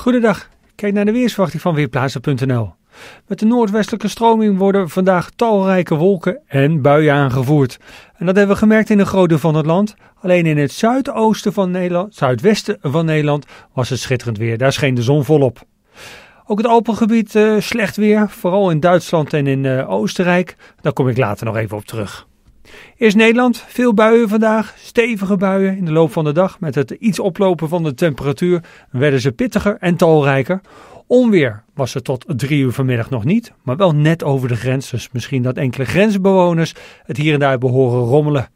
Goedendag, kijk naar de weersverwachting van Weerplaatsen.nl. Met de noordwestelijke stroming worden vandaag talrijke wolken en buien aangevoerd. En dat hebben we gemerkt in de grote van het land. Alleen in het zuidoosten van Nederland, zuidwesten van Nederland was het schitterend weer. Daar scheen de zon volop. Ook het Alpengebied eh, slecht weer, vooral in Duitsland en in eh, Oostenrijk. Daar kom ik later nog even op terug. Eerst Nederland, veel buien vandaag, stevige buien in de loop van de dag. Met het iets oplopen van de temperatuur werden ze pittiger en talrijker. Onweer was er tot drie uur vanmiddag nog niet, maar wel net over de grens. Dus misschien dat enkele grensbewoners het hier en daar behoren rommelen.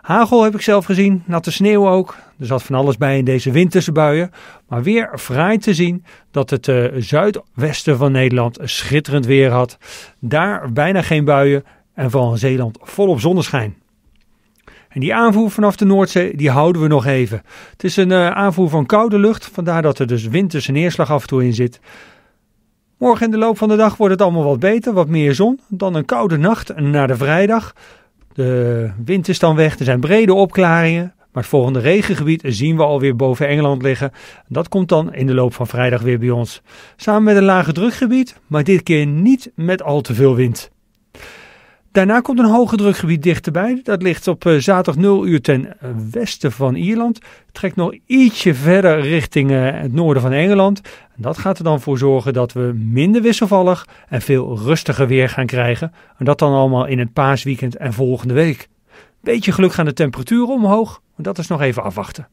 Hagel heb ik zelf gezien, natte sneeuw ook. Er zat van alles bij in deze winterse buien. Maar weer fraai te zien dat het eh, zuidwesten van Nederland schitterend weer had. Daar bijna geen buien en van Zeeland volop zonneschijn. En die aanvoer vanaf de Noordzee, die houden we nog even. Het is een eh, aanvoer van koude lucht, vandaar dat er dus winterse neerslag af en toe in zit. Morgen in de loop van de dag wordt het allemaal wat beter, wat meer zon. Dan een koude nacht naar de vrijdag. De wind is dan weg, er zijn brede opklaringen. Maar het volgende regengebied zien we alweer boven Engeland liggen. Dat komt dan in de loop van vrijdag weer bij ons. Samen met een lage drukgebied, maar dit keer niet met al te veel wind. Daarna komt een hoge drukgebied dichterbij. Dat ligt op eh, zaterdag 0 uur ten eh, westen van Ierland. Trekt nog ietsje verder richting eh, het noorden van Engeland. En dat gaat er dan voor zorgen dat we minder wisselvallig en veel rustiger weer gaan krijgen. En dat dan allemaal in het paasweekend en volgende week. Beetje geluk gaan de temperaturen omhoog, maar dat is nog even afwachten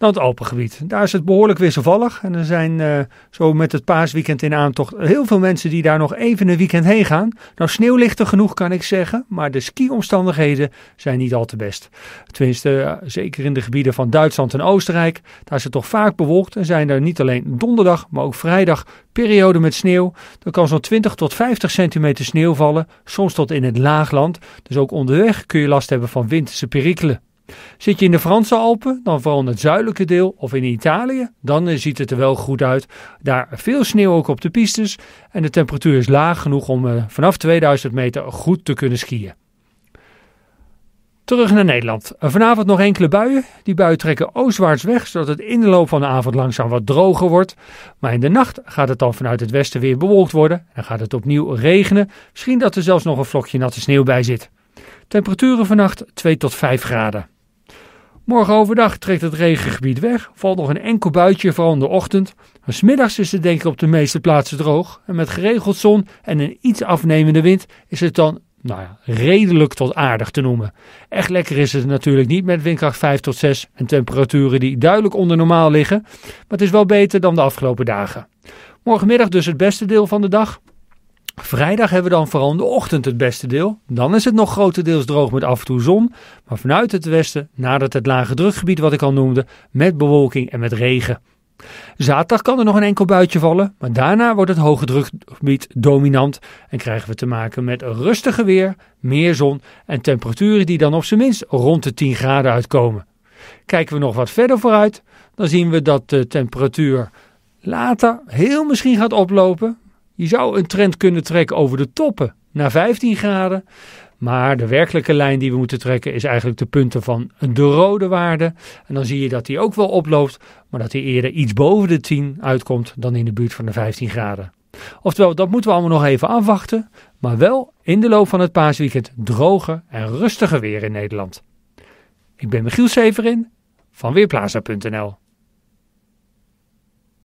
dan het gebied. Daar is het behoorlijk wisselvallig. En er zijn eh, zo met het paasweekend in aantocht heel veel mensen die daar nog even een weekend heen gaan. Nou, sneeuw ligt er genoeg, kan ik zeggen. Maar de skiomstandigheden zijn niet al te best. Tenminste, eh, zeker in de gebieden van Duitsland en Oostenrijk. Daar is het toch vaak bewolkt en zijn er niet alleen donderdag, maar ook vrijdag perioden met sneeuw. Er kan zo'n 20 tot 50 centimeter sneeuw vallen, soms tot in het laagland. Dus ook onderweg kun je last hebben van winterse perikelen. Zit je in de Franse Alpen, dan vooral in het zuidelijke deel, of in Italië, dan eh, ziet het er wel goed uit. Daar veel sneeuw ook op de pistes en de temperatuur is laag genoeg om eh, vanaf 2000 meter goed te kunnen skiën. Terug naar Nederland. Eh, vanavond nog enkele buien. Die buien trekken oostwaarts weg, zodat het in de loop van de avond langzaam wat droger wordt. Maar in de nacht gaat het dan vanuit het westen weer bewolkt worden. En gaat het opnieuw regenen. Misschien dat er zelfs nog een vlokje natte sneeuw bij zit. Temperaturen vannacht 2 tot 5 graden. Morgen overdag trekt het regengebied weg, valt nog een enkel buitje vooral in de ochtend. Maar smiddags is het denk ik op de meeste plaatsen droog. En met geregeld zon en een iets afnemende wind is het dan nou ja, redelijk tot aardig te noemen. Echt lekker is het natuurlijk niet met windkracht 5 tot 6 en temperaturen die duidelijk onder normaal liggen. Maar het is wel beter dan de afgelopen dagen. Morgenmiddag dus het beste deel van de dag. Vrijdag hebben we dan vooral in de ochtend het beste deel. Dan is het nog grotendeels droog met af en toe zon. Maar vanuit het westen nadert het lage drukgebied wat ik al noemde met bewolking en met regen. Zaterdag kan er nog een enkel buitje vallen, maar daarna wordt het hoge drukgebied dominant en krijgen we te maken met rustiger weer, meer zon en temperaturen die dan op zijn minst rond de 10 graden uitkomen. Kijken we nog wat verder vooruit, dan zien we dat de temperatuur later heel misschien gaat oplopen je zou een trend kunnen trekken over de toppen naar 15 graden. Maar de werkelijke lijn die we moeten trekken is eigenlijk de punten van de rode waarde. En dan zie je dat die ook wel oploopt, maar dat die eerder iets boven de 10 uitkomt dan in de buurt van de 15 graden. Oftewel, dat moeten we allemaal nog even afwachten, maar wel in de loop van het paasweekend droger en rustiger weer in Nederland. Ik ben Michiel Severin van Weerplaza.nl